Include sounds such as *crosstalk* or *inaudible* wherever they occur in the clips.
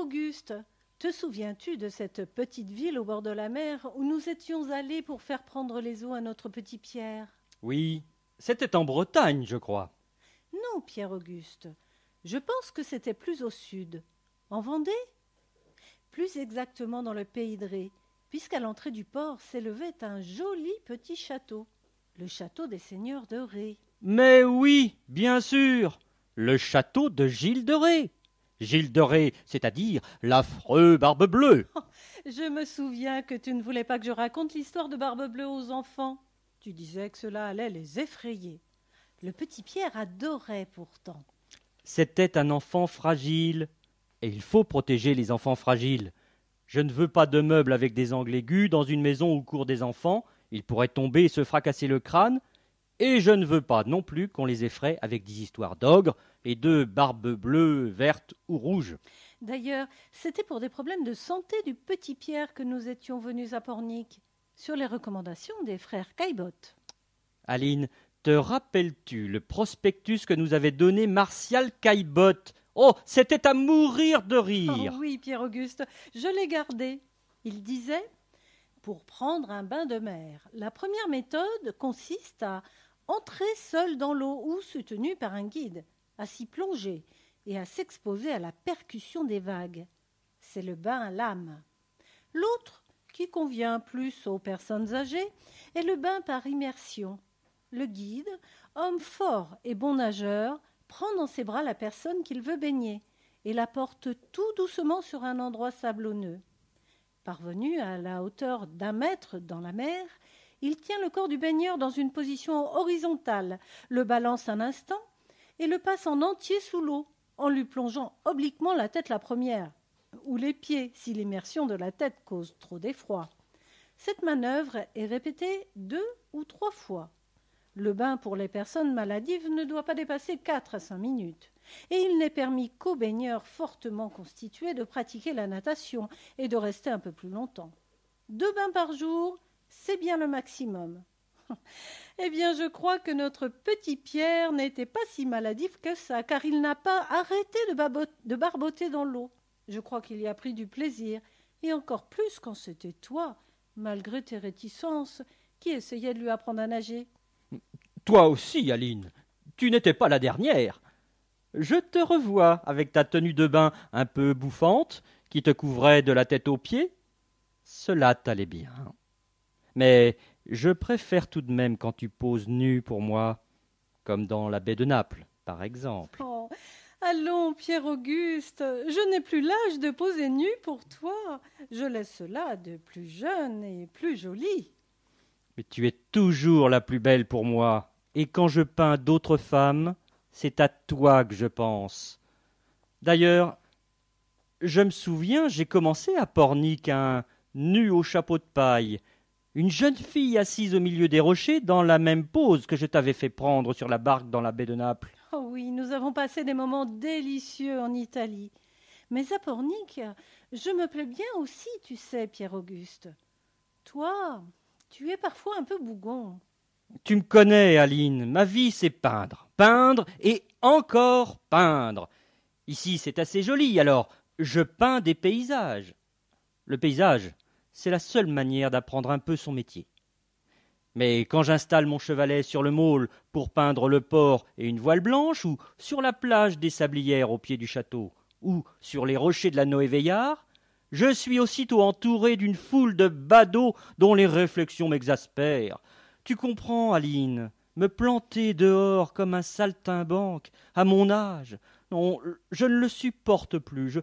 Auguste, te souviens-tu de cette petite ville au bord de la mer où nous étions allés pour faire prendre les eaux à notre petit Pierre Oui, c'était en Bretagne, je crois. Non, Pierre-Auguste. Je pense que c'était plus au sud. En Vendée Plus exactement dans le pays de Ré, puisqu'à l'entrée du port s'élevait un joli petit château, le château des seigneurs de Ré. Mais oui, bien sûr, le château de Gilles de Ré. Gilles Doré, c'est-à-dire l'affreux Barbe Bleue. Oh, je me souviens que tu ne voulais pas que je raconte l'histoire de Barbe Bleue aux enfants. Tu disais que cela allait les effrayer. Le petit Pierre adorait pourtant. C'était un enfant fragile. Et il faut protéger les enfants fragiles. Je ne veux pas de meubles avec des angles aigus dans une maison où courent des enfants. Ils pourraient tomber et se fracasser le crâne, et je ne veux pas non plus qu'on les effraie avec des histoires d'ogres et de barbes bleues, vertes ou rouges. D'ailleurs, c'était pour des problèmes de santé du petit Pierre que nous étions venus à Pornic, sur les recommandations des frères Caillebotte. Aline, te rappelles-tu le prospectus que nous avait donné Martial Caillebotte Oh, c'était à mourir de rire. Oh oui, Pierre-Auguste, je l'ai gardé. Il disait Pour prendre un bain de mer, la première méthode consiste à entrer seul dans l'eau ou soutenu par un guide, à s'y plonger et à s'exposer à la percussion des vagues. C'est le bain à l'âme. L'autre, qui convient plus aux personnes âgées, est le bain par immersion. Le guide, homme fort et bon nageur, prend dans ses bras la personne qu'il veut baigner et la porte tout doucement sur un endroit sablonneux. Parvenu à la hauteur d'un mètre dans la mer, il tient le corps du baigneur dans une position horizontale, le balance un instant et le passe en entier sous l'eau, en lui plongeant obliquement la tête la première, ou les pieds si l'immersion de la tête cause trop d'effroi. Cette manœuvre est répétée deux ou trois fois. Le bain pour les personnes maladives ne doit pas dépasser 4 à 5 minutes. Et il n'est permis qu'aux baigneurs fortement constitués de pratiquer la natation et de rester un peu plus longtemps. Deux bains par jour c'est bien le maximum. *laughs* eh bien, je crois que notre petit Pierre n'était pas si maladif que ça, car il n'a pas arrêté de, barboter dans l'eau. Je crois qu'il y a pris du plaisir, et encore plus quand c'était toi, malgré tes réticences, qui essayais de lui apprendre à nager. *laughs* Toi aussi, Aline, tu n'étais pas la dernière. Je te revois avec ta tenue de bain un peu bouffante, qui te couvrait de la tête aux pieds. Cela t'allait bien. Mais je préfère tout de même quand tu poses nue pour moi, comme dans la baie de Naples, par exemple. Oh, allons, Pierre-Auguste, je n'ai plus l'âge de poser nue pour toi. Je laisse cela de plus jeune et plus jolie. Mais tu es toujours la plus belle pour moi. Et quand je peins d'autres femmes, c'est à toi que je pense. D'ailleurs, je me souviens, j'ai commencé à Pornic un nu au chapeau de paille, une jeune fille assise au milieu des rochers dans la même pose que je t'avais fait prendre sur la barque dans la baie de Naples. Oh oui, nous avons passé des moments délicieux en Italie. Mais à Pornic, je me plais bien aussi, tu sais, Pierre-Auguste. Toi, tu es parfois un peu bougon. Tu me connais, Aline. Ma vie, c'est peindre. Peindre et encore peindre. Ici, c'est assez joli, alors je peins des paysages. Le paysage, c'est la seule manière d'apprendre un peu son métier. Mais quand j'installe mon chevalet sur le môle pour peindre le port et une voile blanche, ou sur la plage des Sablières au pied du château, ou sur les rochers de la Noéveillard, je suis aussitôt entouré d'une foule de badauds dont les réflexions m'exaspèrent. Tu comprends, Aline, me planter dehors comme un saltimbanque, à mon âge, non, je ne le supporte plus, je,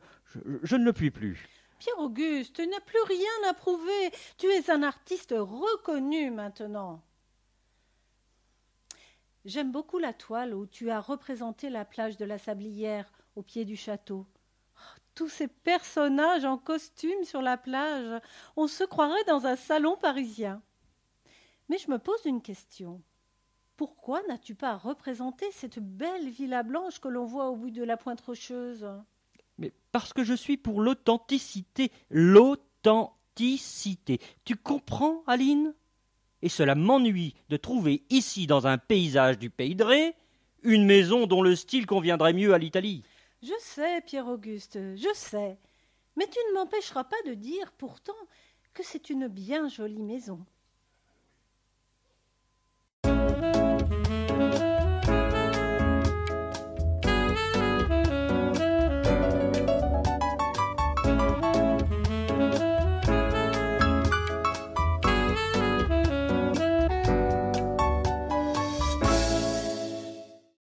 je ne le puis plus. Pierre-Auguste, tu n'as plus rien à prouver. Tu es un artiste reconnu maintenant. J'aime beaucoup la toile où tu as représenté la plage de la Sablière au pied du château. Oh, tous ces personnages en costume sur la plage, on se croirait dans un salon parisien. Mais je me pose une question. Pourquoi n'as-tu pas représenté cette belle villa blanche que l'on voit au bout de la pointe rocheuse mais parce que je suis pour l'authenticité, l'authenticité. Tu comprends, Aline Et cela m'ennuie de trouver ici, dans un paysage du pays de Ré, une maison dont le style conviendrait mieux à l'Italie. Je sais, Pierre-Auguste, je sais. Mais tu ne m'empêcheras pas de dire, pourtant, que c'est une bien jolie maison.